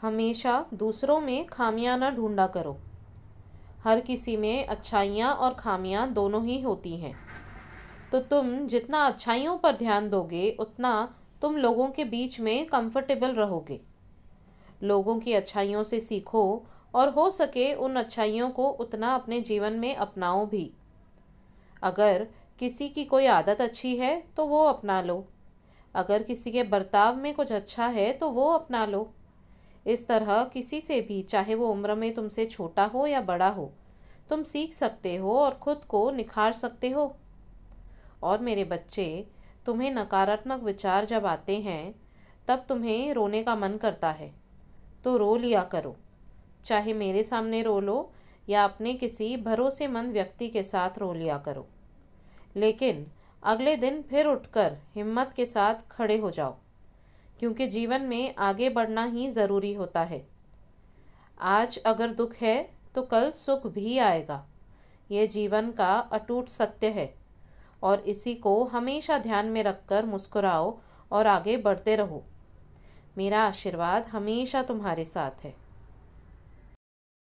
हमेशा दूसरों में खामियां ना ढूंढा करो हर किसी में अच्छाइयाँ और खामियाँ दोनों ही होती हैं तो तुम जितना अच्छाइयों पर ध्यान दोगे उतना तुम लोगों के बीच में कंफर्टेबल रहोगे लोगों की अच्छाइयों से सीखो और हो सके उन अच्छाइयों को उतना अपने जीवन में अपनाओ भी अगर किसी की कोई आदत अच्छी है तो वो अपना लो अगर किसी के बर्ताव में कुछ अच्छा है तो वो अपना लो इस तरह किसी से भी चाहे वो उम्र में तुमसे छोटा हो या बड़ा हो तुम सीख सकते हो और खुद को निखार सकते हो और मेरे बच्चे तुम्हें नकारात्मक विचार जब आते हैं तब तुम्हें रोने का मन करता है तो रो लिया करो चाहे मेरे सामने रो लो या अपने किसी भरोसेमंद व्यक्ति के साथ रो लिया करो लेकिन अगले दिन फिर उठकर हिम्मत के साथ खड़े हो जाओ क्योंकि जीवन में आगे बढ़ना ही ज़रूरी होता है आज अगर दुख है तो कल सुख भी आएगा ये जीवन का अटूट सत्य है और इसी को हमेशा ध्यान में रखकर मुस्कुराओ और आगे बढ़ते रहो मेरा आशीर्वाद हमेशा तुम्हारे साथ है